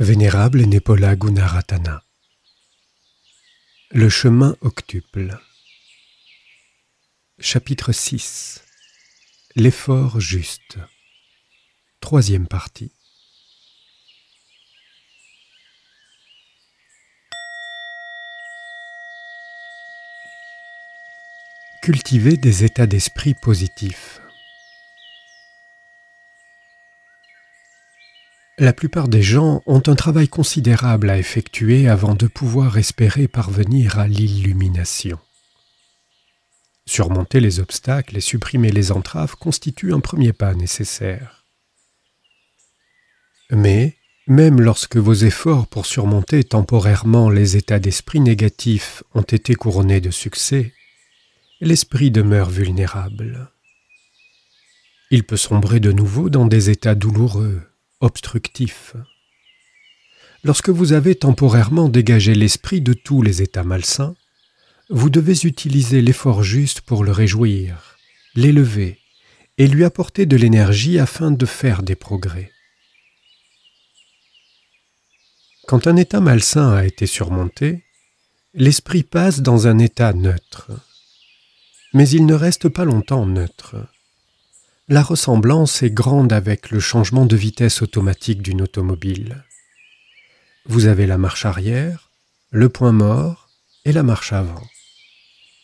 Vénérable Nepola Gunaratana. Le chemin octuple. Chapitre 6 L'effort juste. Troisième partie. Cultiver des états d'esprit positifs. La plupart des gens ont un travail considérable à effectuer avant de pouvoir espérer parvenir à l'illumination. Surmonter les obstacles et supprimer les entraves constitue un premier pas nécessaire. Mais, même lorsque vos efforts pour surmonter temporairement les états d'esprit négatifs ont été couronnés de succès, l'esprit demeure vulnérable. Il peut sombrer de nouveau dans des états douloureux, obstructif. Lorsque vous avez temporairement dégagé l'esprit de tous les états malsains, vous devez utiliser l'effort juste pour le réjouir, l'élever et lui apporter de l'énergie afin de faire des progrès. Quand un état malsain a été surmonté, l'esprit passe dans un état neutre. Mais il ne reste pas longtemps neutre la ressemblance est grande avec le changement de vitesse automatique d'une automobile. Vous avez la marche arrière, le point mort et la marche avant.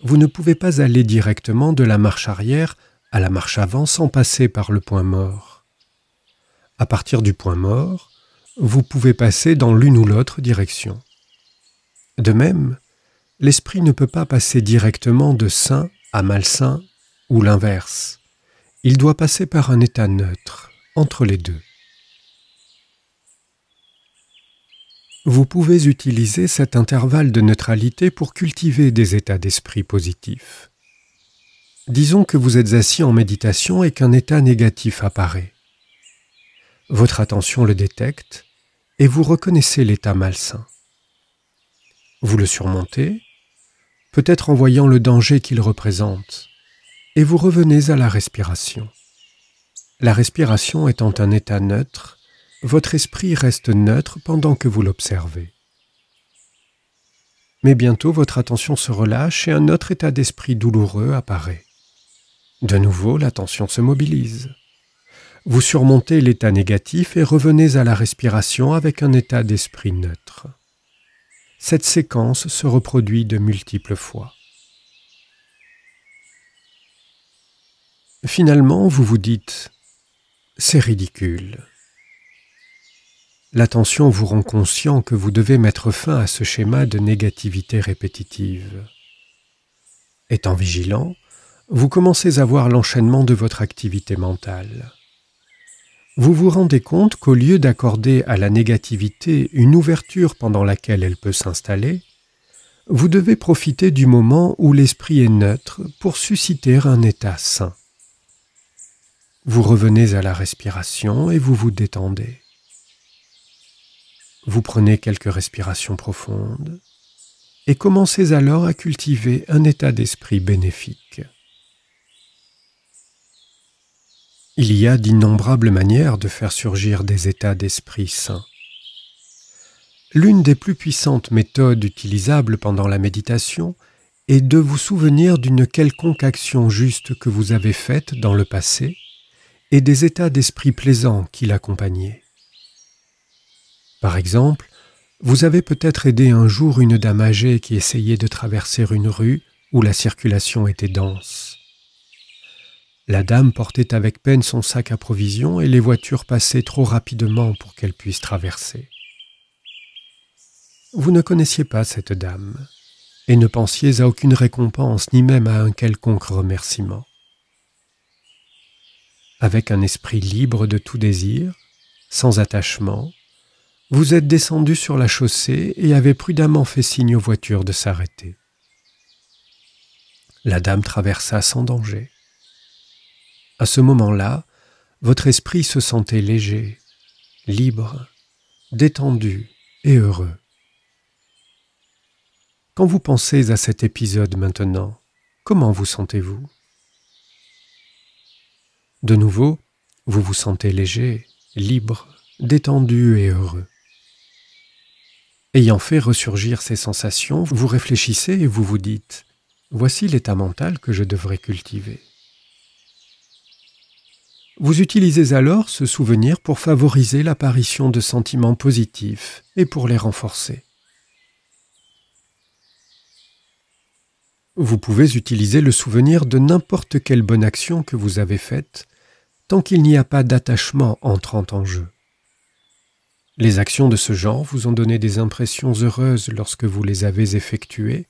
Vous ne pouvez pas aller directement de la marche arrière à la marche avant sans passer par le point mort. À partir du point mort, vous pouvez passer dans l'une ou l'autre direction. De même, l'esprit ne peut pas passer directement de sain à malsain ou l'inverse il doit passer par un état neutre, entre les deux. Vous pouvez utiliser cet intervalle de neutralité pour cultiver des états d'esprit positifs. Disons que vous êtes assis en méditation et qu'un état négatif apparaît. Votre attention le détecte et vous reconnaissez l'état malsain. Vous le surmontez, peut-être en voyant le danger qu'il représente, et vous revenez à la respiration. La respiration étant un état neutre, votre esprit reste neutre pendant que vous l'observez. Mais bientôt votre attention se relâche et un autre état d'esprit douloureux apparaît. De nouveau, l'attention se mobilise. Vous surmontez l'état négatif et revenez à la respiration avec un état d'esprit neutre. Cette séquence se reproduit de multiples fois. Finalement, vous vous dites « c'est ridicule ». L'attention vous rend conscient que vous devez mettre fin à ce schéma de négativité répétitive. Étant vigilant, vous commencez à voir l'enchaînement de votre activité mentale. Vous vous rendez compte qu'au lieu d'accorder à la négativité une ouverture pendant laquelle elle peut s'installer, vous devez profiter du moment où l'esprit est neutre pour susciter un état sain. Vous revenez à la respiration et vous vous détendez. Vous prenez quelques respirations profondes et commencez alors à cultiver un état d'esprit bénéfique. Il y a d'innombrables manières de faire surgir des états d'esprit sains. L'une des plus puissantes méthodes utilisables pendant la méditation est de vous souvenir d'une quelconque action juste que vous avez faite dans le passé et des états d'esprit plaisants qui l'accompagnaient. Par exemple, vous avez peut-être aidé un jour une dame âgée qui essayait de traverser une rue où la circulation était dense. La dame portait avec peine son sac à provisions et les voitures passaient trop rapidement pour qu'elle puisse traverser. Vous ne connaissiez pas cette dame et ne pensiez à aucune récompense ni même à un quelconque remerciement avec un esprit libre de tout désir, sans attachement, vous êtes descendu sur la chaussée et avez prudemment fait signe aux voitures de s'arrêter. La dame traversa sans danger. À ce moment-là, votre esprit se sentait léger, libre, détendu et heureux. Quand vous pensez à cet épisode maintenant, comment vous sentez-vous de nouveau, vous vous sentez léger, libre, détendu et heureux. Ayant fait ressurgir ces sensations, vous réfléchissez et vous vous dites ⁇ Voici l'état mental que je devrais cultiver ⁇ Vous utilisez alors ce souvenir pour favoriser l'apparition de sentiments positifs et pour les renforcer. Vous pouvez utiliser le souvenir de n'importe quelle bonne action que vous avez faite tant qu'il n'y a pas d'attachement entrant en jeu. Les actions de ce genre vous ont donné des impressions heureuses lorsque vous les avez effectuées,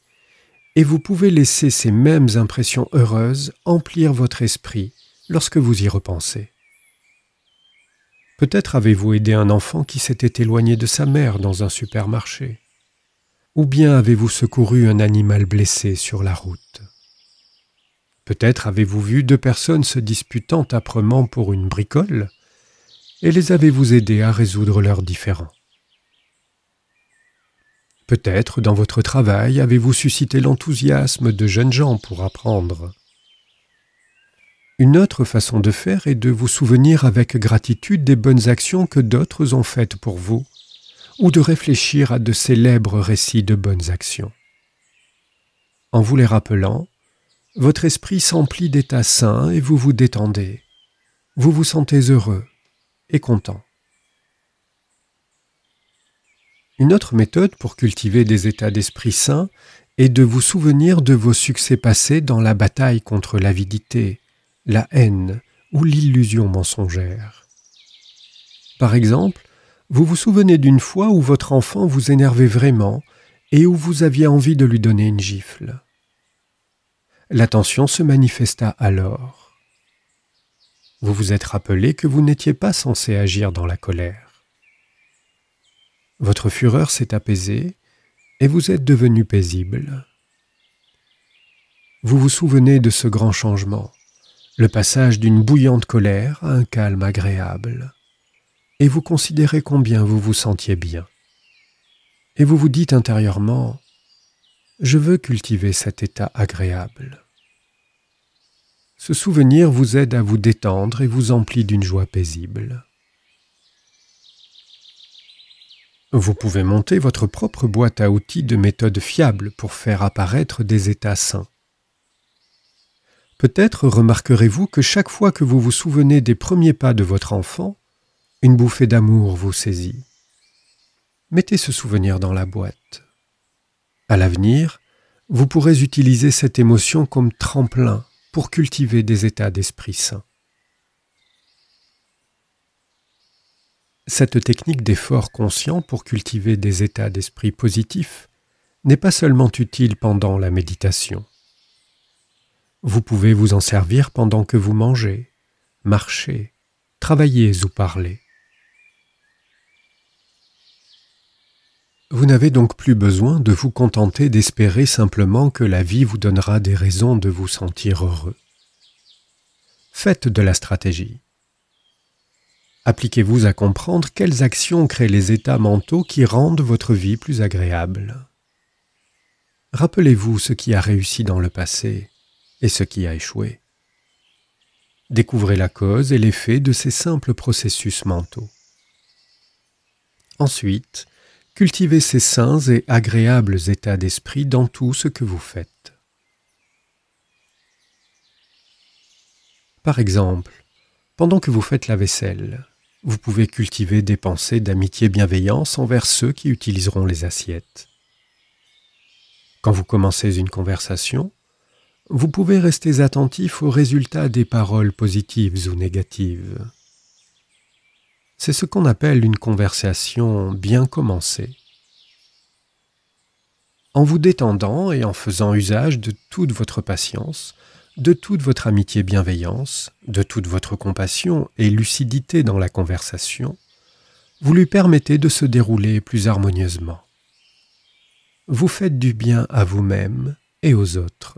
et vous pouvez laisser ces mêmes impressions heureuses emplir votre esprit lorsque vous y repensez. Peut-être avez-vous aidé un enfant qui s'était éloigné de sa mère dans un supermarché, ou bien avez-vous secouru un animal blessé sur la route. Peut-être avez-vous vu deux personnes se disputant âprement pour une bricole, et les avez-vous aidées à résoudre leurs différends. Peut-être, dans votre travail, avez-vous suscité l'enthousiasme de jeunes gens pour apprendre. Une autre façon de faire est de vous souvenir avec gratitude des bonnes actions que d'autres ont faites pour vous, ou de réfléchir à de célèbres récits de bonnes actions. En vous les rappelant, votre esprit s'emplit d'états sains et vous vous détendez. Vous vous sentez heureux et content. Une autre méthode pour cultiver des états d'esprit sains est de vous souvenir de vos succès passés dans la bataille contre l'avidité, la haine ou l'illusion mensongère. Par exemple, vous vous souvenez d'une fois où votre enfant vous énervait vraiment et où vous aviez envie de lui donner une gifle. L'attention se manifesta alors. Vous vous êtes rappelé que vous n'étiez pas censé agir dans la colère. Votre fureur s'est apaisée et vous êtes devenu paisible. Vous vous souvenez de ce grand changement, le passage d'une bouillante colère à un calme agréable, et vous considérez combien vous vous sentiez bien. Et vous vous dites intérieurement je veux cultiver cet état agréable. Ce souvenir vous aide à vous détendre et vous emplit d'une joie paisible. Vous pouvez monter votre propre boîte à outils de méthodes fiables pour faire apparaître des états sains. Peut-être remarquerez-vous que chaque fois que vous vous souvenez des premiers pas de votre enfant, une bouffée d'amour vous saisit. Mettez ce souvenir dans la boîte. À l'avenir, vous pourrez utiliser cette émotion comme tremplin pour cultiver des états d'esprit sains. Cette technique d'effort conscient pour cultiver des états d'esprit positifs n'est pas seulement utile pendant la méditation. Vous pouvez vous en servir pendant que vous mangez, marchez, travaillez ou parlez. Vous n'avez donc plus besoin de vous contenter d'espérer simplement que la vie vous donnera des raisons de vous sentir heureux. Faites de la stratégie. Appliquez-vous à comprendre quelles actions créent les états mentaux qui rendent votre vie plus agréable. Rappelez-vous ce qui a réussi dans le passé et ce qui a échoué. Découvrez la cause et l'effet de ces simples processus mentaux. Ensuite, Cultivez ces sains et agréables états d'esprit dans tout ce que vous faites. Par exemple, pendant que vous faites la vaisselle, vous pouvez cultiver des pensées d'amitié bienveillance envers ceux qui utiliseront les assiettes. Quand vous commencez une conversation, vous pouvez rester attentif aux résultats des paroles positives ou négatives c'est ce qu'on appelle une conversation bien commencée. En vous détendant et en faisant usage de toute votre patience, de toute votre amitié bienveillance, de toute votre compassion et lucidité dans la conversation, vous lui permettez de se dérouler plus harmonieusement. Vous faites du bien à vous-même et aux autres.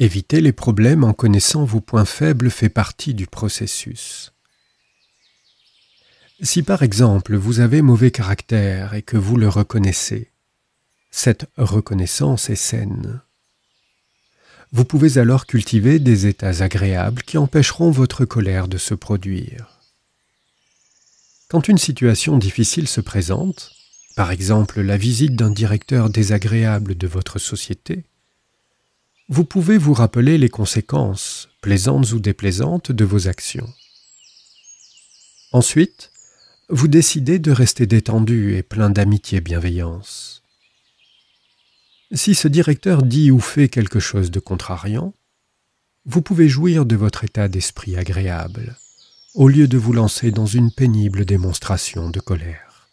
Éviter les problèmes en connaissant vos points faibles fait partie du processus. Si par exemple vous avez mauvais caractère et que vous le reconnaissez, cette reconnaissance est saine. Vous pouvez alors cultiver des états agréables qui empêcheront votre colère de se produire. Quand une situation difficile se présente, par exemple la visite d'un directeur désagréable de votre société, vous pouvez vous rappeler les conséquences, plaisantes ou déplaisantes, de vos actions. Ensuite, vous décidez de rester détendu et plein d'amitié et bienveillance. Si ce directeur dit ou fait quelque chose de contrariant, vous pouvez jouir de votre état d'esprit agréable, au lieu de vous lancer dans une pénible démonstration de colère.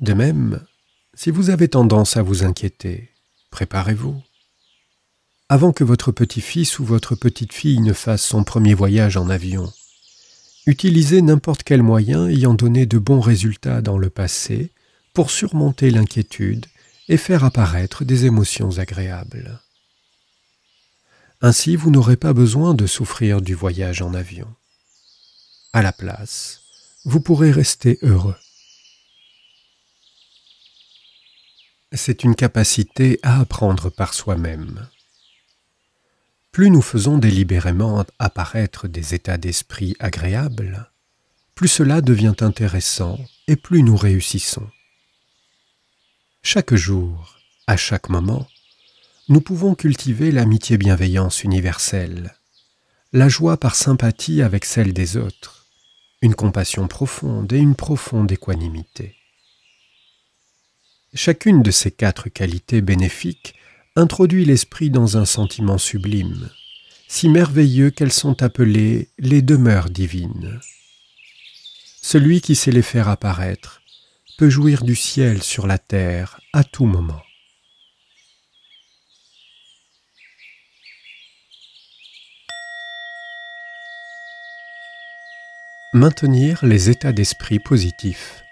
De même, si vous avez tendance à vous inquiéter, préparez-vous. Avant que votre petit-fils ou votre petite-fille ne fasse son premier voyage en avion, utilisez n'importe quel moyen ayant donné de bons résultats dans le passé pour surmonter l'inquiétude et faire apparaître des émotions agréables. Ainsi, vous n'aurez pas besoin de souffrir du voyage en avion. À la place, vous pourrez rester heureux. c'est une capacité à apprendre par soi-même. Plus nous faisons délibérément apparaître des états d'esprit agréables, plus cela devient intéressant et plus nous réussissons. Chaque jour, à chaque moment, nous pouvons cultiver l'amitié bienveillance universelle, la joie par sympathie avec celle des autres, une compassion profonde et une profonde équanimité. Chacune de ces quatre qualités bénéfiques introduit l'esprit dans un sentiment sublime, si merveilleux qu'elles sont appelées les demeures divines. Celui qui sait les faire apparaître peut jouir du ciel sur la terre à tout moment. Maintenir les états d'esprit positifs.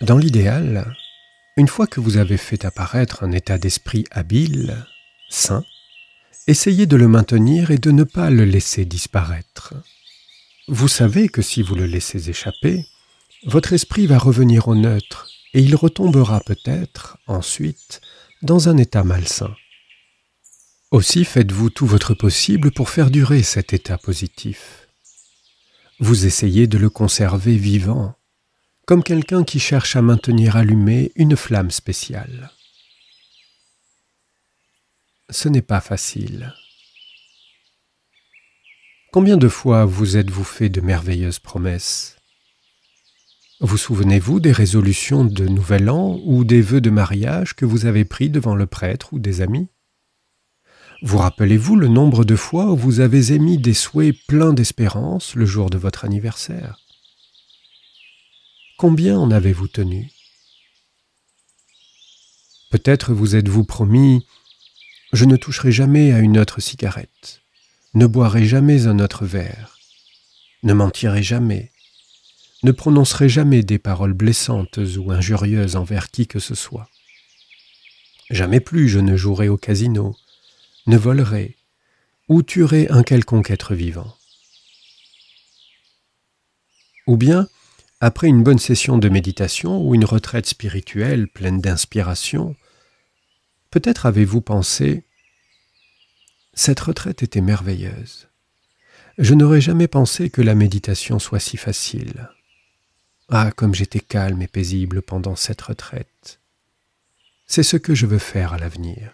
Dans l'idéal, une fois que vous avez fait apparaître un état d'esprit habile, sain, essayez de le maintenir et de ne pas le laisser disparaître. Vous savez que si vous le laissez échapper, votre esprit va revenir au neutre et il retombera peut-être, ensuite, dans un état malsain. Aussi faites-vous tout votre possible pour faire durer cet état positif. Vous essayez de le conserver vivant, comme quelqu'un qui cherche à maintenir allumée une flamme spéciale. Ce n'est pas facile. Combien de fois vous êtes-vous fait de merveilleuses promesses Vous souvenez-vous des résolutions de Nouvel An ou des vœux de mariage que vous avez pris devant le prêtre ou des amis Vous rappelez-vous le nombre de fois où vous avez émis des souhaits pleins d'espérance le jour de votre anniversaire Combien en avez-vous tenu Peut-être vous êtes-vous promis Je ne toucherai jamais à une autre cigarette, ne boirai jamais un autre verre, ne mentirai jamais, ne prononcerai jamais des paroles blessantes ou injurieuses envers qui que ce soit. Jamais plus je ne jouerai au casino, ne volerai, ou tuerai un quelconque être vivant. Ou bien, après une bonne session de méditation ou une retraite spirituelle pleine d'inspiration, peut-être avez-vous pensé ⁇ Cette retraite était merveilleuse. Je n'aurais jamais pensé que la méditation soit si facile. Ah, comme j'étais calme et paisible pendant cette retraite. C'est ce que je veux faire à l'avenir.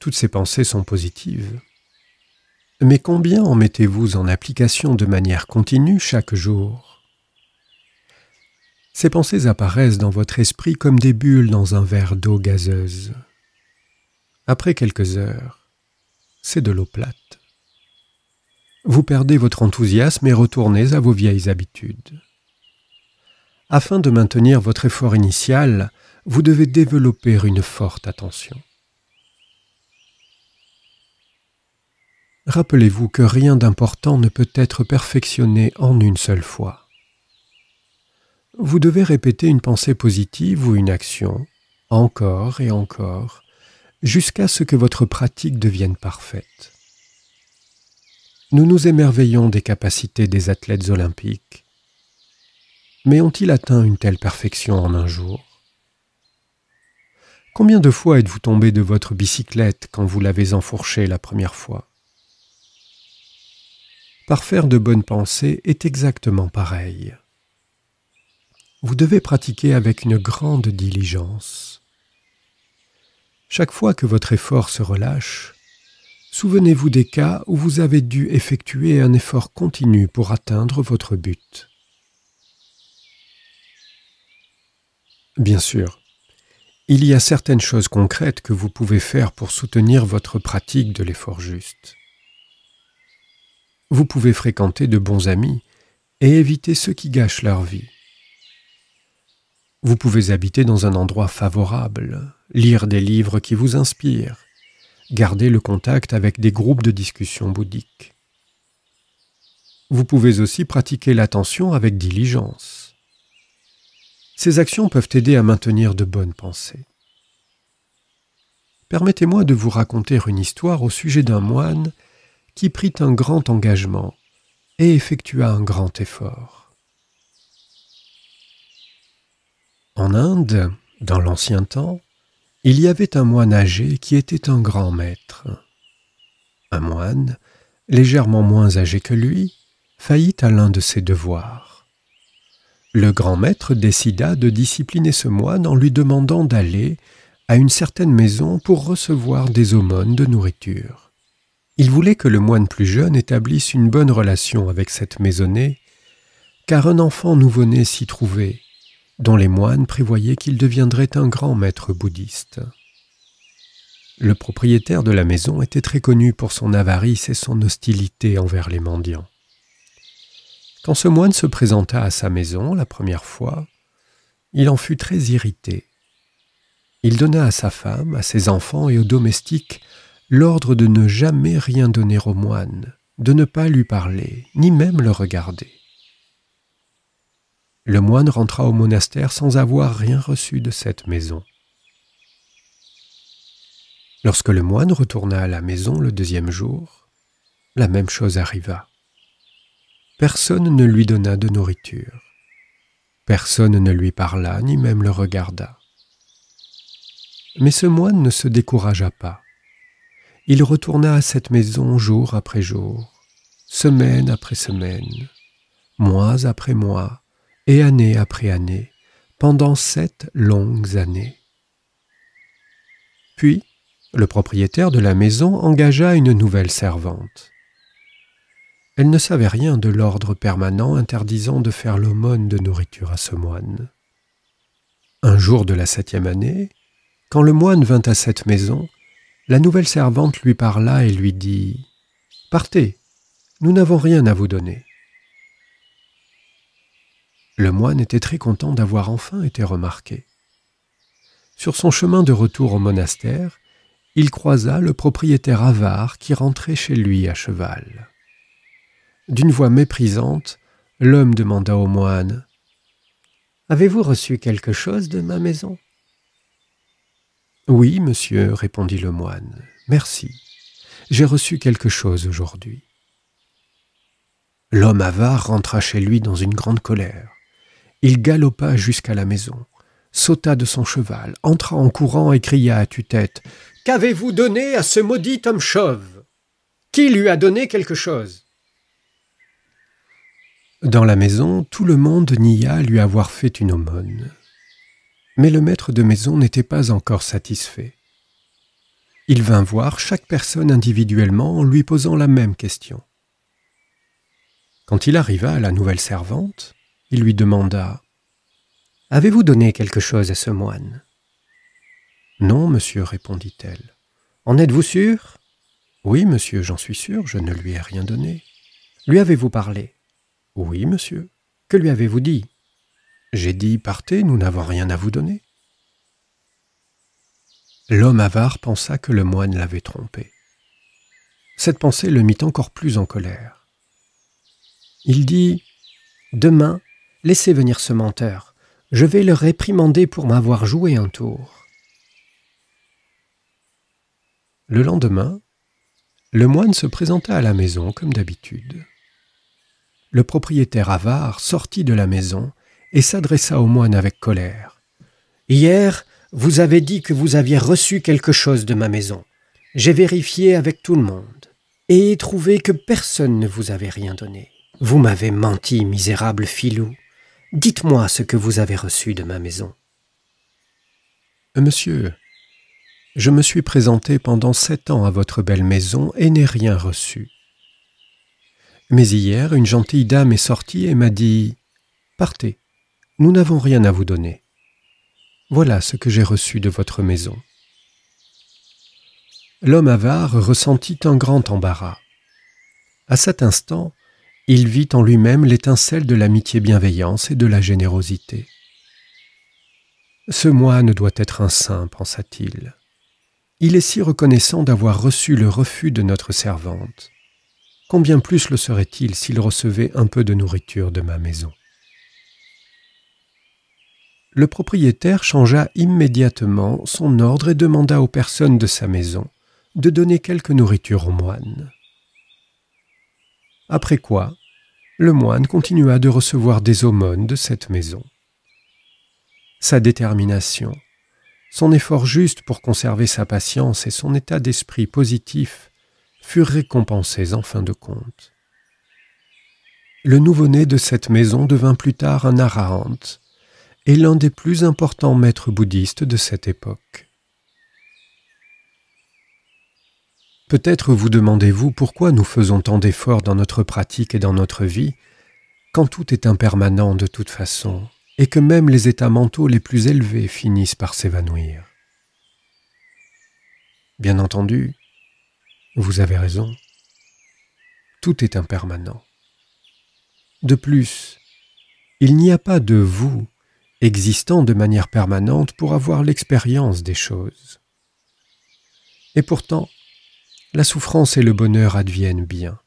Toutes ces pensées sont positives. Mais combien en mettez-vous en application de manière continue chaque jour Ces pensées apparaissent dans votre esprit comme des bulles dans un verre d'eau gazeuse. Après quelques heures, c'est de l'eau plate. Vous perdez votre enthousiasme et retournez à vos vieilles habitudes. Afin de maintenir votre effort initial, vous devez développer une forte attention. rappelez-vous que rien d'important ne peut être perfectionné en une seule fois. Vous devez répéter une pensée positive ou une action, encore et encore, jusqu'à ce que votre pratique devienne parfaite. Nous nous émerveillons des capacités des athlètes olympiques, mais ont-ils atteint une telle perfection en un jour Combien de fois êtes-vous tombé de votre bicyclette quand vous l'avez enfourchée la première fois par faire de bonnes pensées est exactement pareil. Vous devez pratiquer avec une grande diligence. Chaque fois que votre effort se relâche, souvenez-vous des cas où vous avez dû effectuer un effort continu pour atteindre votre but. Bien sûr, il y a certaines choses concrètes que vous pouvez faire pour soutenir votre pratique de l'effort juste vous pouvez fréquenter de bons amis et éviter ceux qui gâchent leur vie. Vous pouvez habiter dans un endroit favorable, lire des livres qui vous inspirent, garder le contact avec des groupes de discussion bouddhiques. Vous pouvez aussi pratiquer l'attention avec diligence. Ces actions peuvent aider à maintenir de bonnes pensées. Permettez-moi de vous raconter une histoire au sujet d'un moine qui prit un grand engagement et effectua un grand effort. En Inde, dans l'ancien temps, il y avait un moine âgé qui était un grand maître. Un moine, légèrement moins âgé que lui, faillit à l'un de ses devoirs. Le grand maître décida de discipliner ce moine en lui demandant d'aller à une certaine maison pour recevoir des aumônes de nourriture. Il voulait que le moine plus jeune établisse une bonne relation avec cette maisonnée, car un enfant nouveau-né s'y trouvait, dont les moines prévoyaient qu'il deviendrait un grand maître bouddhiste. Le propriétaire de la maison était très connu pour son avarice et son hostilité envers les mendiants. Quand ce moine se présenta à sa maison la première fois, il en fut très irrité. Il donna à sa femme, à ses enfants et aux domestiques l'ordre de ne jamais rien donner au moine, de ne pas lui parler, ni même le regarder. Le moine rentra au monastère sans avoir rien reçu de cette maison. Lorsque le moine retourna à la maison le deuxième jour, la même chose arriva. Personne ne lui donna de nourriture. Personne ne lui parla, ni même le regarda. Mais ce moine ne se découragea pas. Il retourna à cette maison jour après jour, semaine après semaine, mois après mois et année après année, pendant sept longues années. Puis, le propriétaire de la maison engagea une nouvelle servante. Elle ne savait rien de l'ordre permanent interdisant de faire l'aumône de nourriture à ce moine. Un jour de la septième année, quand le moine vint à cette maison, la nouvelle servante lui parla et lui dit Partez, nous n'avons rien à vous donner. Le moine était très content d'avoir enfin été remarqué. Sur son chemin de retour au monastère, il croisa le propriétaire avare qui rentrait chez lui à cheval. D'une voix méprisante, l'homme demanda au moine Avez-vous reçu quelque chose de ma maison oui, monsieur, répondit le moine, merci. J'ai reçu quelque chose aujourd'hui. L'homme avare rentra chez lui dans une grande colère. Il galopa jusqu'à la maison, sauta de son cheval, entra en courant et cria à tue-tête Qu'avez-vous donné à ce maudit homme chauve Qui lui a donné quelque chose Dans la maison, tout le monde nia lui avoir fait une aumône mais le maître de maison n'était pas encore satisfait. Il vint voir chaque personne individuellement en lui posant la même question. Quand il arriva à la nouvelle servante, il lui demanda ⁇ Avez-vous donné quelque chose à ce moine ?⁇ Non, monsieur, répondit-elle. En êtes-vous sûr Oui, monsieur, j'en suis sûr, je ne lui ai rien donné. Lui avez-vous parlé Oui, monsieur. Que lui avez-vous dit j'ai dit partez, nous n'avons rien à vous donner. L'homme avare pensa que le moine l'avait trompé. Cette pensée le mit encore plus en colère. Il dit Demain, laissez venir ce menteur. Je vais le réprimander pour m'avoir joué un tour. Le lendemain, le moine se présenta à la maison comme d'habitude. Le propriétaire avare sortit de la maison et s'adressa au moine avec colère. Hier, vous avez dit que vous aviez reçu quelque chose de ma maison. J'ai vérifié avec tout le monde et trouvé que personne ne vous avait rien donné. Vous m'avez menti, misérable filou. Dites-moi ce que vous avez reçu de ma maison. Euh, monsieur, je me suis présenté pendant sept ans à votre belle maison et n'ai rien reçu. Mais hier, une gentille dame est sortie et m'a dit Partez. Nous n'avons rien à vous donner. Voilà ce que j'ai reçu de votre maison. L'homme avare ressentit un grand embarras. À cet instant, il vit en lui-même l'étincelle de l'amitié bienveillance et de la générosité. Ce moine doit être un saint, pensa-t-il. Il est si reconnaissant d'avoir reçu le refus de notre servante. Combien plus le serait-il s'il recevait un peu de nourriture de ma maison le propriétaire changea immédiatement son ordre et demanda aux personnes de sa maison de donner quelque nourriture au moines. Après quoi, le moine continua de recevoir des aumônes de cette maison. Sa détermination, son effort juste pour conserver sa patience et son état d'esprit positif furent récompensés en fin de compte. Le nouveau-né de cette maison devint plus tard un arahant, est l'un des plus importants maîtres bouddhistes de cette époque. Peut-être vous demandez-vous pourquoi nous faisons tant d'efforts dans notre pratique et dans notre vie, quand tout est impermanent de toute façon, et que même les états mentaux les plus élevés finissent par s'évanouir. Bien entendu, vous avez raison, tout est impermanent. De plus, il n'y a pas de vous existant de manière permanente pour avoir l'expérience des choses. Et pourtant, la souffrance et le bonheur adviennent bien.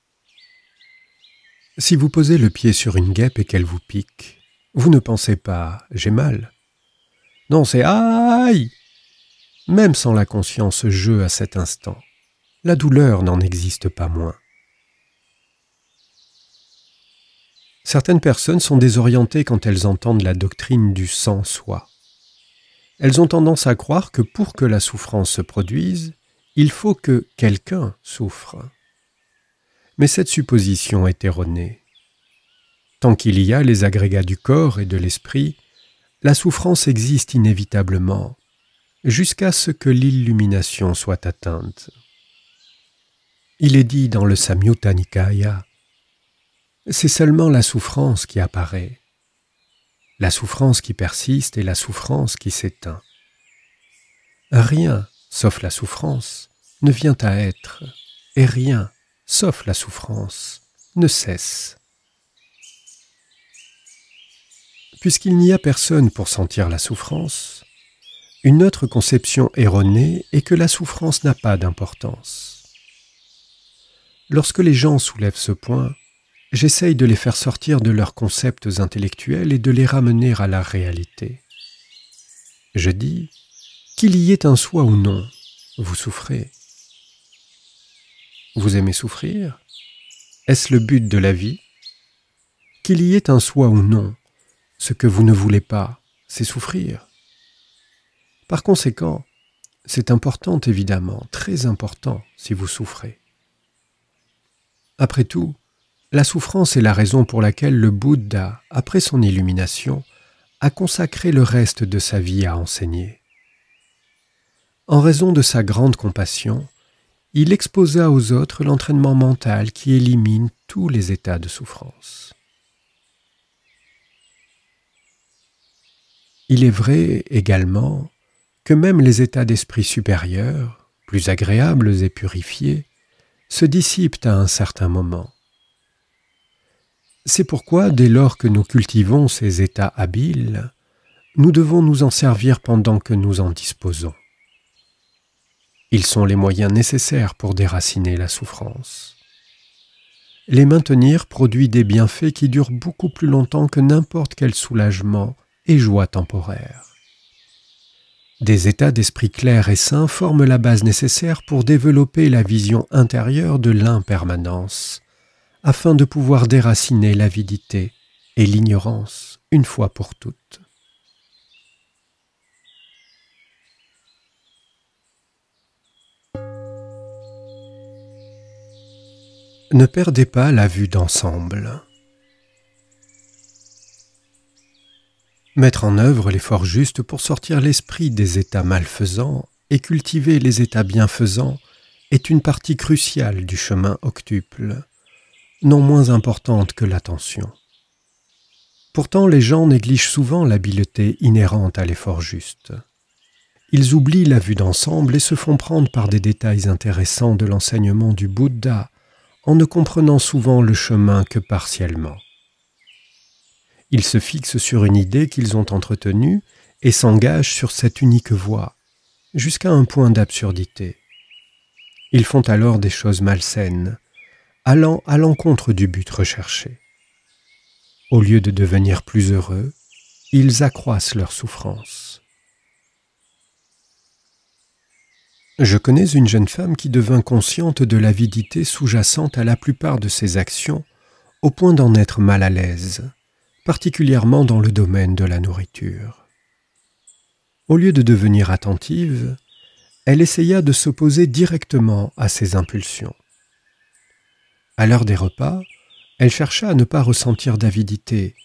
Si vous posez le pied sur une guêpe et qu'elle vous pique, vous ne pensez pas ⁇ j'ai mal ⁇ Non, c'est ⁇ aïe !⁇ Même sans la conscience je, à cet instant, la douleur n'en existe pas moins. Certaines personnes sont désorientées quand elles entendent la doctrine du sans-soi. Elles ont tendance à croire que pour que la souffrance se produise, il faut que quelqu'un souffre. Mais cette supposition est erronée. Tant qu'il y a les agrégats du corps et de l'esprit, la souffrance existe inévitablement, jusqu'à ce que l'illumination soit atteinte. Il est dit dans le Samyutta Nikaya c'est seulement la souffrance qui apparaît, la souffrance qui persiste et la souffrance qui s'éteint. Rien, sauf la souffrance, ne vient à être, et rien, sauf la souffrance, ne cesse. Puisqu'il n'y a personne pour sentir la souffrance, une autre conception erronée est que la souffrance n'a pas d'importance. Lorsque les gens soulèvent ce point, j'essaye de les faire sortir de leurs concepts intellectuels et de les ramener à la réalité. Je dis, qu'il y ait un soi ou non, vous souffrez. Vous aimez souffrir Est-ce le but de la vie Qu'il y ait un soi ou non, ce que vous ne voulez pas, c'est souffrir. Par conséquent, c'est important évidemment, très important si vous souffrez. Après tout, la souffrance est la raison pour laquelle le Bouddha, après son illumination, a consacré le reste de sa vie à enseigner. En raison de sa grande compassion, il exposa aux autres l'entraînement mental qui élimine tous les états de souffrance. Il est vrai également que même les états d'esprit supérieurs, plus agréables et purifiés, se dissipent à un certain moment c'est pourquoi, dès lors que nous cultivons ces états habiles, nous devons nous en servir pendant que nous en disposons. Ils sont les moyens nécessaires pour déraciner la souffrance. Les maintenir produit des bienfaits qui durent beaucoup plus longtemps que n'importe quel soulagement et joie temporaire. Des états d'esprit clair et sain forment la base nécessaire pour développer la vision intérieure de l'impermanence afin de pouvoir déraciner l'avidité et l'ignorance une fois pour toutes. Ne perdez pas la vue d'ensemble. Mettre en œuvre l'effort juste pour sortir l'esprit des états malfaisants et cultiver les états bienfaisants est une partie cruciale du chemin octuple non moins importante que l'attention. Pourtant, les gens négligent souvent l'habileté inhérente à l'effort juste. Ils oublient la vue d'ensemble et se font prendre par des détails intéressants de l'enseignement du Bouddha, en ne comprenant souvent le chemin que partiellement. Ils se fixent sur une idée qu'ils ont entretenue et s'engagent sur cette unique voie, jusqu'à un point d'absurdité. Ils font alors des choses malsaines, allant à l'encontre du but recherché. Au lieu de devenir plus heureux, ils accroissent leur souffrance. Je connais une jeune femme qui devint consciente de l'avidité sous-jacente à la plupart de ses actions, au point d'en être mal à l'aise, particulièrement dans le domaine de la nourriture. Au lieu de devenir attentive, elle essaya de s'opposer directement à ses impulsions. À l'heure des repas, elle chercha à ne pas ressentir d'avidité,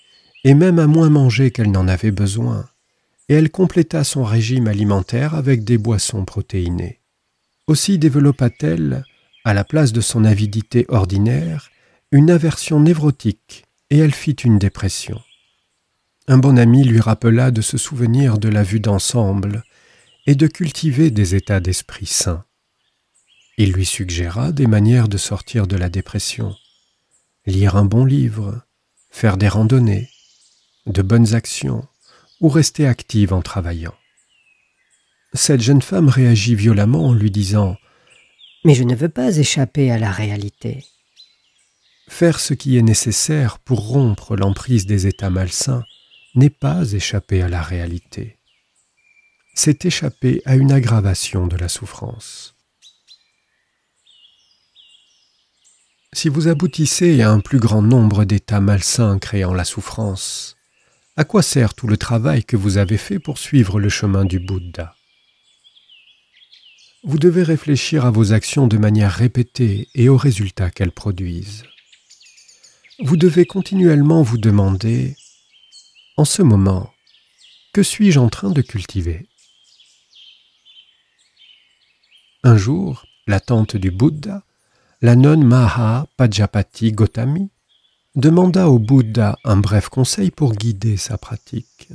et même à moins manger qu'elle n'en avait besoin, et elle compléta son régime alimentaire avec des boissons protéinées. Aussi développa-t-elle, à la place de son avidité ordinaire, une aversion névrotique, et elle fit une dépression. Un bon ami lui rappela de se souvenir de la vue d'ensemble et de cultiver des états d'esprit sains. Il lui suggéra des manières de sortir de la dépression. Lire un bon livre, faire des randonnées, de bonnes actions, ou rester active en travaillant. Cette jeune femme réagit violemment en lui disant ⁇ Mais je ne veux pas échapper à la réalité. Faire ce qui est nécessaire pour rompre l'emprise des états malsains n'est pas échapper à la réalité. C'est échapper à une aggravation de la souffrance. Si vous aboutissez à un plus grand nombre d'états malsains créant la souffrance, à quoi sert tout le travail que vous avez fait pour suivre le chemin du Bouddha Vous devez réfléchir à vos actions de manière répétée et aux résultats qu'elles produisent. Vous devez continuellement vous demander, en ce moment, que suis-je en train de cultiver Un jour, la du Bouddha la nonne Maha Pajapati Gotami demanda au Bouddha un bref conseil pour guider sa pratique.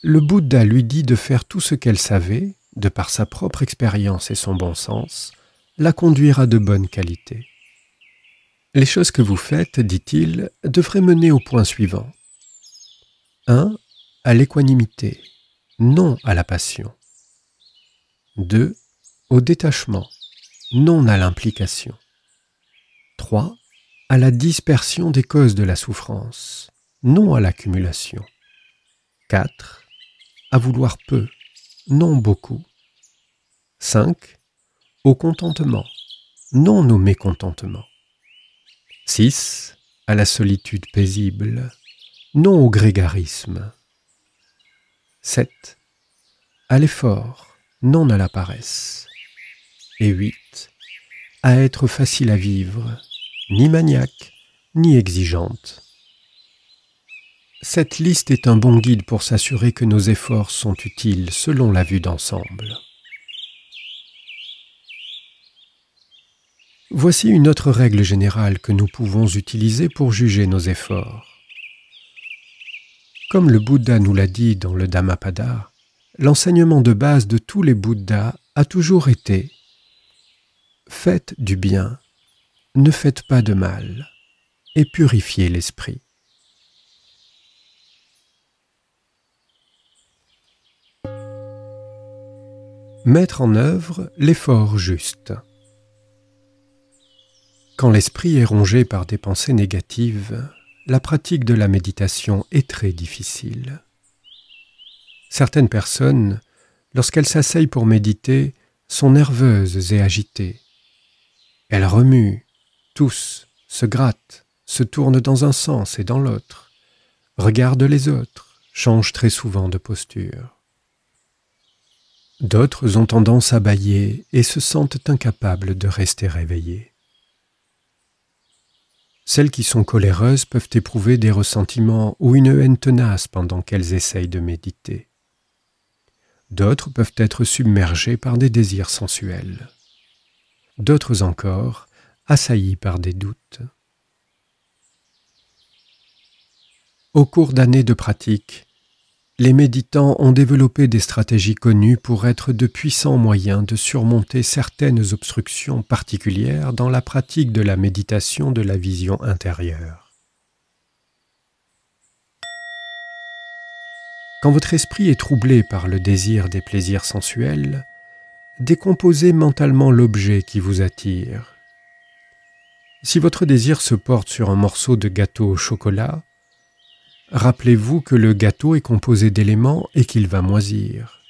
Le Bouddha lui dit de faire tout ce qu'elle savait, de par sa propre expérience et son bon sens, la conduire à de bonnes qualités. Les choses que vous faites, dit-il, devraient mener au point suivant. 1. À l'équanimité, non à la passion. 2. Au détachement, non à l'implication. 3. À la dispersion des causes de la souffrance, non à l'accumulation. 4. À vouloir peu, non beaucoup. 5. Au contentement, non au mécontentement. 6. À la solitude paisible, non au grégarisme. 7. À l'effort, non à la paresse. 8, à être facile à vivre, ni maniaque, ni exigeante. Cette liste est un bon guide pour s'assurer que nos efforts sont utiles selon la vue d'ensemble. Voici une autre règle générale que nous pouvons utiliser pour juger nos efforts. Comme le Bouddha nous l'a dit dans le Dhammapada, l'enseignement de base de tous les Bouddhas a toujours été Faites du bien, ne faites pas de mal, et purifiez l'esprit. Mettre en œuvre l'effort juste. Quand l'esprit est rongé par des pensées négatives, la pratique de la méditation est très difficile. Certaines personnes, lorsqu'elles s'asseyent pour méditer, sont nerveuses et agitées. Elle remue, tous, se gratte, se tournent dans un sens et dans l'autre, regardent les autres, changent très souvent de posture. D'autres ont tendance à bâiller et se sentent incapables de rester réveillés. Celles qui sont coléreuses peuvent éprouver des ressentiments ou une haine tenace pendant qu'elles essayent de méditer. D'autres peuvent être submergées par des désirs sensuels d'autres encore assaillis par des doutes. Au cours d'années de pratique, les méditants ont développé des stratégies connues pour être de puissants moyens de surmonter certaines obstructions particulières dans la pratique de la méditation de la vision intérieure. Quand votre esprit est troublé par le désir des plaisirs sensuels, décomposez mentalement l'objet qui vous attire. Si votre désir se porte sur un morceau de gâteau au chocolat, rappelez-vous que le gâteau est composé d'éléments et qu'il va moisir.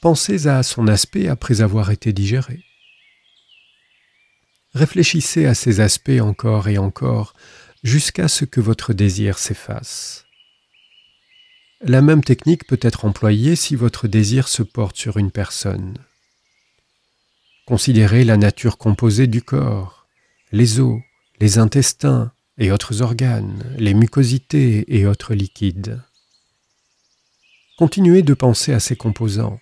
Pensez à son aspect après avoir été digéré. Réfléchissez à ces aspects encore et encore jusqu'à ce que votre désir s'efface. La même technique peut être employée si votre désir se porte sur une personne. Considérez la nature composée du corps, les os, les intestins et autres organes, les mucosités et autres liquides. Continuez de penser à ces composants,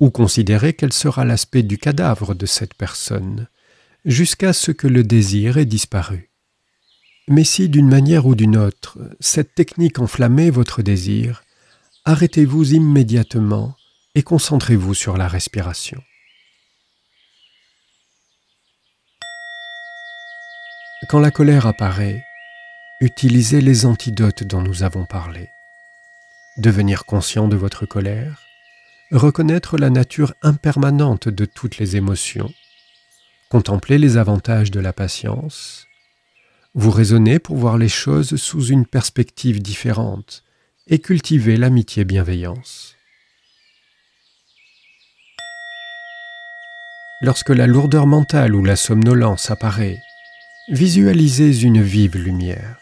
ou considérez quel sera l'aspect du cadavre de cette personne, jusqu'à ce que le désir ait disparu. Mais si, d'une manière ou d'une autre, cette technique enflammait votre désir, arrêtez-vous immédiatement et concentrez-vous sur la respiration. Quand la colère apparaît, utilisez les antidotes dont nous avons parlé. Devenir conscient de votre colère, reconnaître la nature impermanente de toutes les émotions, contempler les avantages de la patience, vous raisonnez pour voir les choses sous une perspective différente et cultivez l'amitié-bienveillance. Lorsque la lourdeur mentale ou la somnolence apparaît, visualisez une vive lumière.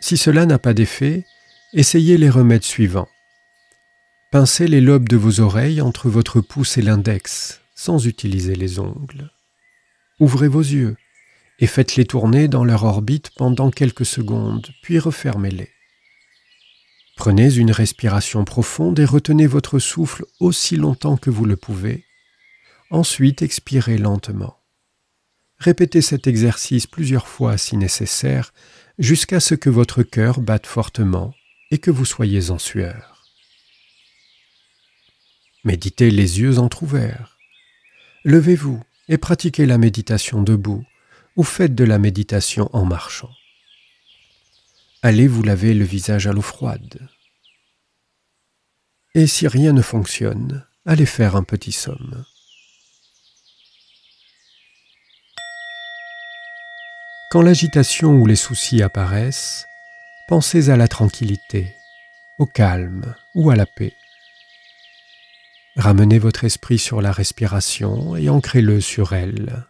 Si cela n'a pas d'effet, essayez les remèdes suivants. Pincez les lobes de vos oreilles entre votre pouce et l'index, sans utiliser les ongles. Ouvrez vos yeux et faites-les tourner dans leur orbite pendant quelques secondes, puis refermez-les. Prenez une respiration profonde et retenez votre souffle aussi longtemps que vous le pouvez. Ensuite, expirez lentement. Répétez cet exercice plusieurs fois si nécessaire, jusqu'à ce que votre cœur batte fortement et que vous soyez en sueur. Méditez les yeux entr'ouverts. Levez-vous et pratiquez la méditation debout, ou faites de la méditation en marchant. Allez vous laver le visage à l'eau froide. Et si rien ne fonctionne, allez faire un petit somme. Quand l'agitation ou les soucis apparaissent, pensez à la tranquillité, au calme ou à la paix. Ramenez votre esprit sur la respiration et ancrez-le sur elle.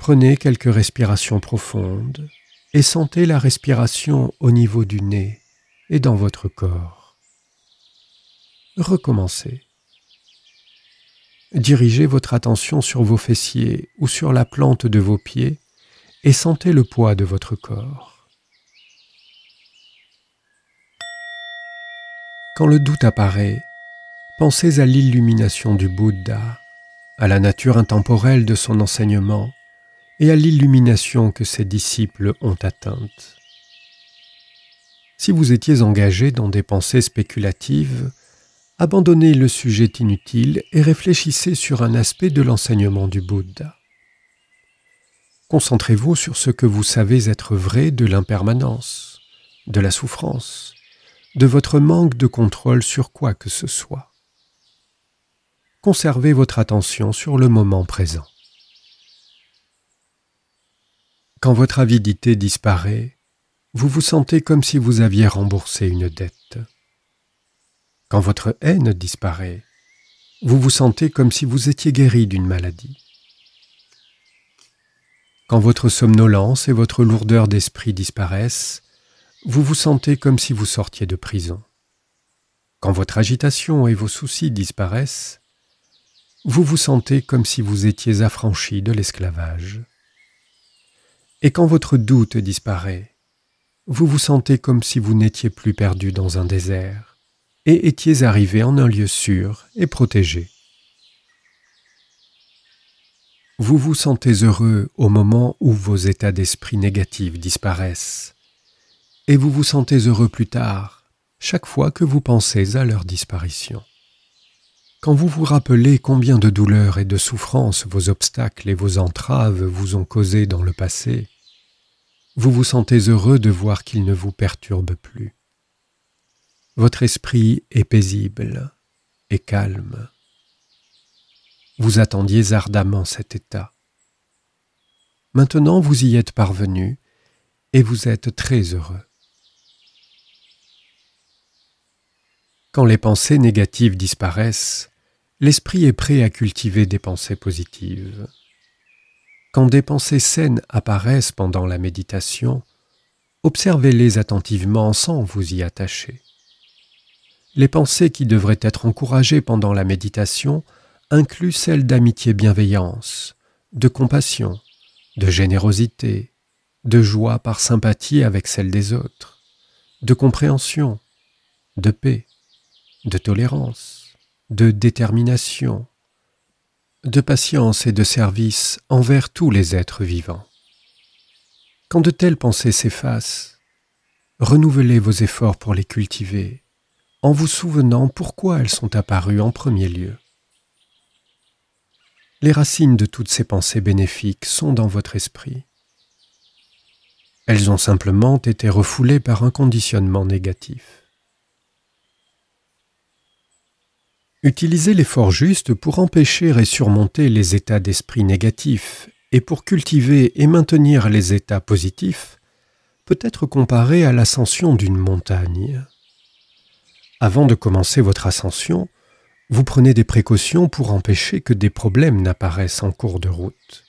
Prenez quelques respirations profondes et sentez la respiration au niveau du nez et dans votre corps. Recommencez. Dirigez votre attention sur vos fessiers ou sur la plante de vos pieds et sentez le poids de votre corps. Quand le doute apparaît, pensez à l'illumination du Bouddha, à la nature intemporelle de son enseignement et à l'illumination que ses disciples ont atteinte. Si vous étiez engagé dans des pensées spéculatives, abandonnez le sujet inutile et réfléchissez sur un aspect de l'enseignement du Bouddha. Concentrez-vous sur ce que vous savez être vrai de l'impermanence, de la souffrance, de votre manque de contrôle sur quoi que ce soit. Conservez votre attention sur le moment présent. Quand votre avidité disparaît, vous vous sentez comme si vous aviez remboursé une dette. Quand votre haine disparaît, vous vous sentez comme si vous étiez guéri d'une maladie. Quand votre somnolence et votre lourdeur d'esprit disparaissent, vous vous sentez comme si vous sortiez de prison. Quand votre agitation et vos soucis disparaissent, vous vous sentez comme si vous étiez affranchi de l'esclavage. Et quand votre doute disparaît, vous vous sentez comme si vous n'étiez plus perdu dans un désert et étiez arrivé en un lieu sûr et protégé. Vous vous sentez heureux au moment où vos états d'esprit négatifs disparaissent, et vous vous sentez heureux plus tard, chaque fois que vous pensez à leur disparition. Quand vous vous rappelez combien de douleurs et de souffrances vos obstacles et vos entraves vous ont causé dans le passé, vous vous sentez heureux de voir qu'il ne vous perturbe plus. Votre esprit est paisible et calme. Vous attendiez ardemment cet état. Maintenant vous y êtes parvenu et vous êtes très heureux. Quand les pensées négatives disparaissent, l'esprit est prêt à cultiver des pensées positives. Quand des pensées saines apparaissent pendant la méditation, observez-les attentivement sans vous y attacher. Les pensées qui devraient être encouragées pendant la méditation incluent celles d'amitié bienveillance, de compassion, de générosité, de joie par sympathie avec celle des autres, de compréhension, de paix, de tolérance, de détermination, de patience et de service envers tous les êtres vivants. Quand de telles pensées s'effacent, renouvelez vos efforts pour les cultiver en vous souvenant pourquoi elles sont apparues en premier lieu. Les racines de toutes ces pensées bénéfiques sont dans votre esprit. Elles ont simplement été refoulées par un conditionnement négatif. Utiliser l'effort juste pour empêcher et surmonter les états d'esprit négatifs et pour cultiver et maintenir les états positifs peut être comparé à l'ascension d'une montagne. Avant de commencer votre ascension, vous prenez des précautions pour empêcher que des problèmes n'apparaissent en cours de route.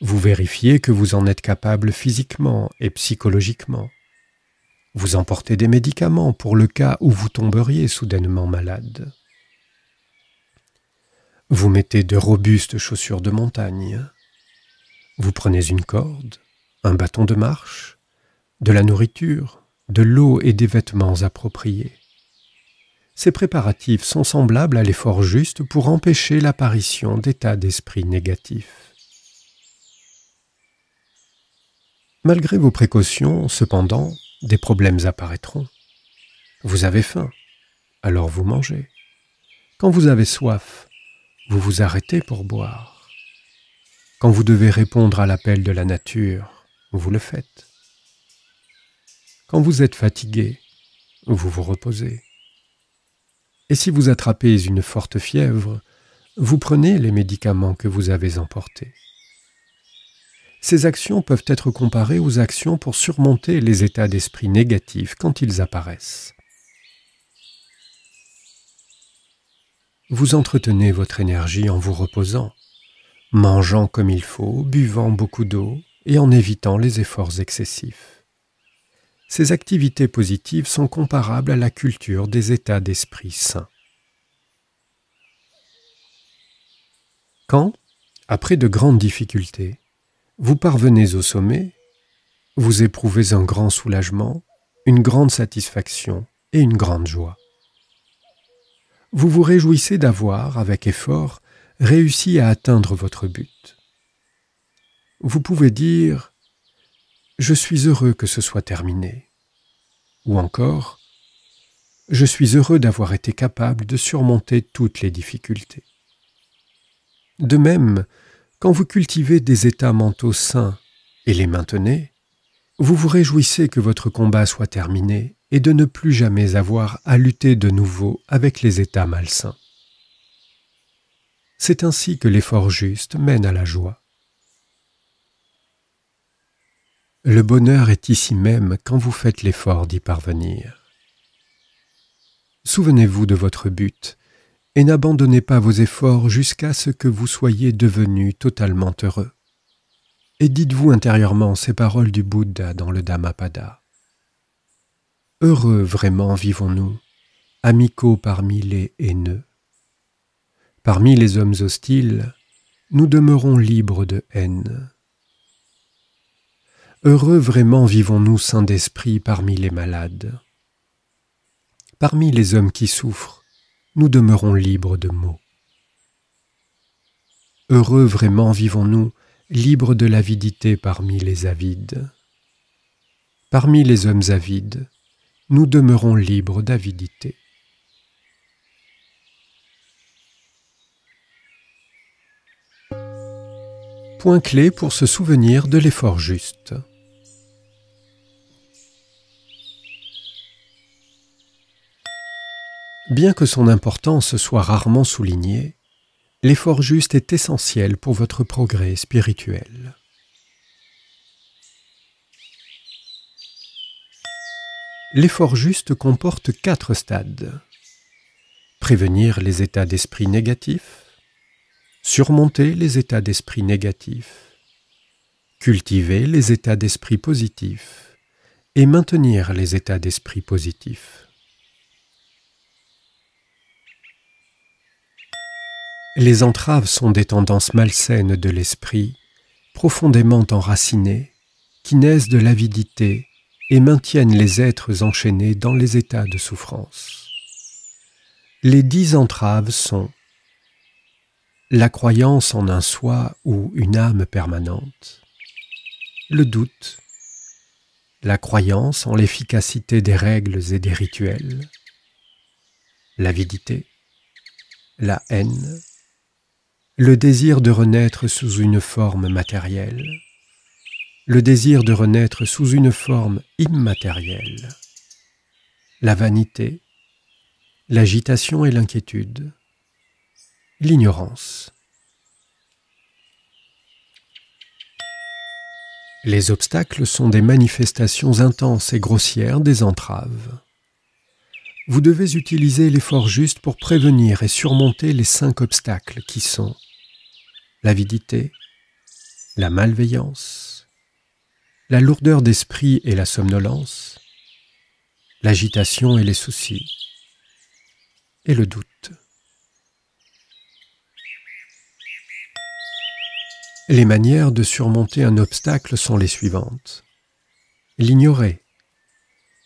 Vous vérifiez que vous en êtes capable physiquement et psychologiquement. Vous emportez des médicaments pour le cas où vous tomberiez soudainement malade. Vous mettez de robustes chaussures de montagne. Vous prenez une corde, un bâton de marche, de la nourriture, de l'eau et des vêtements appropriés. Ces préparatifs sont semblables à l'effort juste pour empêcher l'apparition d'états d'esprit négatifs. Malgré vos précautions, cependant, des problèmes apparaîtront. Vous avez faim, alors vous mangez. Quand vous avez soif, vous vous arrêtez pour boire. Quand vous devez répondre à l'appel de la nature, vous le faites. Quand vous êtes fatigué, vous vous reposez. Et si vous attrapez une forte fièvre, vous prenez les médicaments que vous avez emportés. Ces actions peuvent être comparées aux actions pour surmonter les états d'esprit négatifs quand ils apparaissent. Vous entretenez votre énergie en vous reposant, mangeant comme il faut, buvant beaucoup d'eau et en évitant les efforts excessifs. Ces activités positives sont comparables à la culture des états d'esprit sains. Quand, après de grandes difficultés, vous parvenez au sommet, vous éprouvez un grand soulagement, une grande satisfaction et une grande joie vous vous réjouissez d'avoir, avec effort, réussi à atteindre votre but. Vous pouvez dire ⁇ Je suis heureux que ce soit terminé ⁇ ou encore ⁇ Je suis heureux d'avoir été capable de surmonter toutes les difficultés. De même, quand vous cultivez des états mentaux sains et les maintenez, vous vous réjouissez que votre combat soit terminé et de ne plus jamais avoir à lutter de nouveau avec les états malsains. C'est ainsi que l'effort juste mène à la joie. Le bonheur est ici même quand vous faites l'effort d'y parvenir. Souvenez-vous de votre but et n'abandonnez pas vos efforts jusqu'à ce que vous soyez devenu totalement heureux. Et dites-vous intérieurement ces paroles du Bouddha dans le Dhammapada. Heureux vraiment vivons-nous, amicaux parmi les haineux. Parmi les hommes hostiles, nous demeurons libres de haine. Heureux vraiment vivons-nous saints d'esprit parmi les malades. Parmi les hommes qui souffrent, nous demeurons libres de maux. Heureux vraiment vivons-nous libres de l'avidité parmi les avides. Parmi les hommes avides, nous demeurons libres d'avidité. Point clé pour se souvenir de l'effort juste. Bien que son importance soit rarement soulignée, l'effort juste est essentiel pour votre progrès spirituel. l'effort juste comporte quatre stades. Prévenir les états d'esprit négatifs, surmonter les états d'esprit négatifs, cultiver les états d'esprit positifs et maintenir les états d'esprit positifs. Les entraves sont des tendances malsaines de l'esprit, profondément enracinées, qui naissent de l'avidité, et maintiennent les êtres enchaînés dans les états de souffrance. Les dix entraves sont la croyance en un soi ou une âme permanente, le doute, la croyance en l'efficacité des règles et des rituels, l'avidité, la haine, le désir de renaître sous une forme matérielle, le désir de renaître sous une forme immatérielle, la vanité, l'agitation et l'inquiétude, l'ignorance. Les obstacles sont des manifestations intenses et grossières des entraves. Vous devez utiliser l'effort juste pour prévenir et surmonter les cinq obstacles qui sont l'avidité, la malveillance, la lourdeur d'esprit et la somnolence, l'agitation et les soucis, et le doute. Les manières de surmonter un obstacle sont les suivantes. L'ignorer.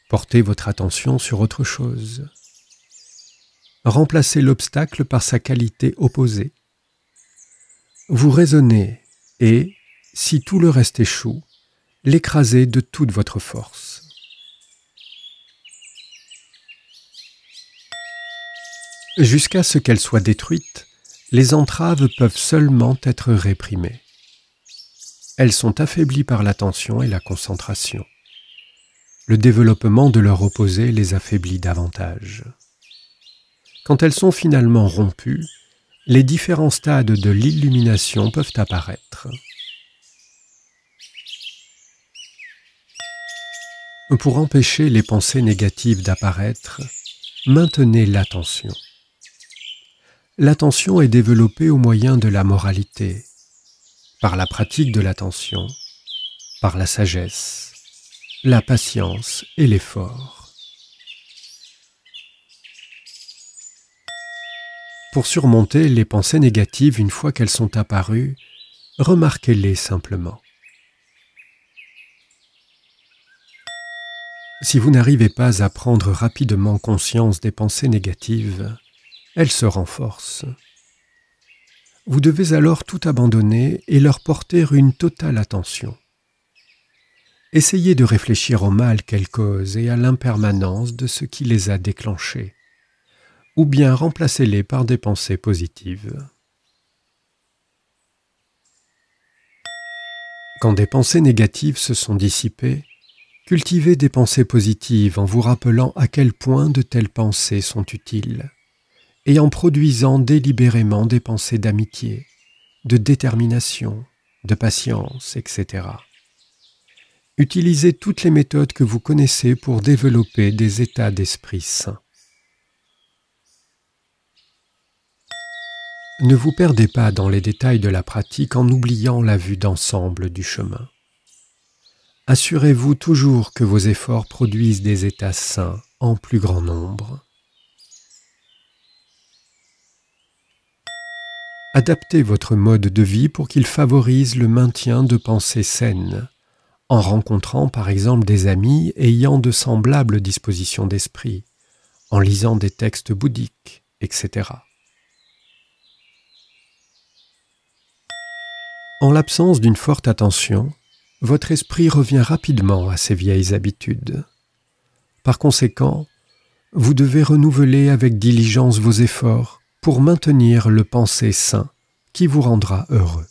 Porter votre attention sur autre chose. Remplacer l'obstacle par sa qualité opposée. Vous raisonnez et, si tout le reste échoue, l'écraser de toute votre force. Jusqu'à ce qu'elles soient détruites, les entraves peuvent seulement être réprimées. Elles sont affaiblies par l'attention et la concentration. Le développement de leur opposé les affaiblit davantage. Quand elles sont finalement rompues, les différents stades de l'illumination peuvent apparaître. Pour empêcher les pensées négatives d'apparaître, maintenez l'attention. L'attention est développée au moyen de la moralité, par la pratique de l'attention, par la sagesse, la patience et l'effort. Pour surmonter les pensées négatives une fois qu'elles sont apparues, remarquez-les simplement. Si vous n'arrivez pas à prendre rapidement conscience des pensées négatives, elles se renforcent. Vous devez alors tout abandonner et leur porter une totale attention. Essayez de réfléchir au mal qu'elles causent et à l'impermanence de ce qui les a déclenchées, ou bien remplacez-les par des pensées positives. Quand des pensées négatives se sont dissipées, Cultivez des pensées positives en vous rappelant à quel point de telles pensées sont utiles, et en produisant délibérément des pensées d'amitié, de détermination, de patience, etc. Utilisez toutes les méthodes que vous connaissez pour développer des états d'esprit sains. Ne vous perdez pas dans les détails de la pratique en oubliant la vue d'ensemble du chemin. Assurez-vous toujours que vos efforts produisent des états sains en plus grand nombre. Adaptez votre mode de vie pour qu'il favorise le maintien de pensées saines, en rencontrant par exemple des amis ayant de semblables dispositions d'esprit, en lisant des textes bouddhiques, etc. En l'absence d'une forte attention, votre esprit revient rapidement à ses vieilles habitudes. Par conséquent, vous devez renouveler avec diligence vos efforts pour maintenir le penser sain qui vous rendra heureux.